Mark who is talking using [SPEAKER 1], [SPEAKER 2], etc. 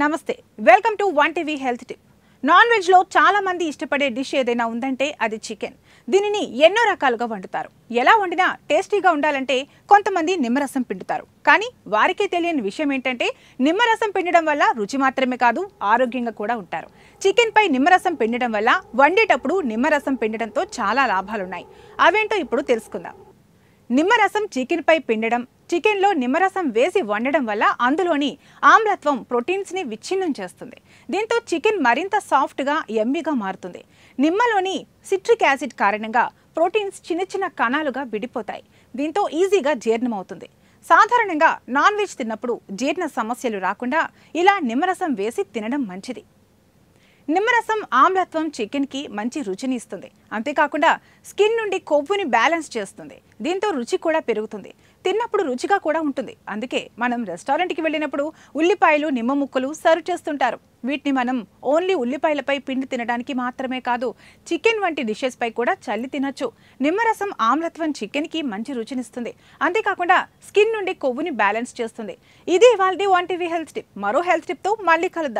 [SPEAKER 1] నమస్తే welcome to one TV health tip non వెజ్లో చాలామంది ఇష్టపడే డిష్ ఏదైనా ఉందంటే అది చికెన్ దీనిని ఎన్నో రకాలుగా వండుతారు ఎలా వండినా టేస్టీగా ఉండాలంటే కొంతమంది నిమ్మరసం పిండుతారు కానీ వారికే తెలియని విషయం ఏంటంటే నిమ్మరసం పిండడం వల్ల రుచి మాత్రమే కాదు ఆరోగ్యంగా కూడా ఉంటారు చికెన్పై నిమ్మరసం పిండడం వల్ల వండేటప్పుడు నిమ్మరసం పిండడంతో చాలా లాభాలున్నాయి అవేంటో ఇప్పుడు తెలుసుకుందాం నిమ్మరసం చికెన్పై పిండడం చికెన్లో నిమ్మరసం వేసి వండడం వల్ల అందులోని ఆమ్లత్వం ప్రోటీన్స్ని విచ్ఛిన్నం చేస్తుంది దీంతో చికెన్ మరింత సాఫ్ట్గా ఎమ్మిగా మారుతుంది నిమ్మలోని సిట్రిక్ యాసిడ్ కారణంగా ప్రోటీన్స్ చిన్న చిన్న కణాలుగా విడిపోతాయి దీంతో ఈజీగా జీర్ణమవుతుంది సాధారణంగా నాన్ వెజ్ తిన్నప్పుడు జీర్ణ సమస్యలు రాకుండా ఇలా నిమ్మరసం వేసి తినడం మంచిది నిమ్మరసం ఆమ్లత్వం చికెన్కి మంచి రుచిని ఇస్తుంది అంతేకాకుండా స్కిన్ నుండి కొవ్వుని బ్యాలెన్స్ చేస్తుంది దీంతో రుచి కూడా పెరుగుతుంది తిన్నప్పుడు రుచిగా కూడా ఉంటుంది అందుకే మనం రెస్టారెంట్కి వెళ్ళినప్పుడు ఉల్లిపాయలు నిమ్మ ముక్కలు సర్వ్ చేస్తుంటారు వీటిని మనం ఓన్లీ ఉల్లిపాయలపై పిండి తినడానికి మాత్రమే కాదు చికెన్ వంటి డిషెస్పై కూడా చల్లి తినొచ్చు నిమ్మరసం ఆమ్లత్వం చికెన్కి మంచి రుచినిస్తుంది అంతేకాకుండా స్కిన్ నుండి కొవ్వుని బ్యాలెన్స్ చేస్తుంది ఇది వాళ్ళది వాంటివి హెల్త్ టిప్ మరో హెల్త్ టిప్తో మళ్ళీ కలుద్దాం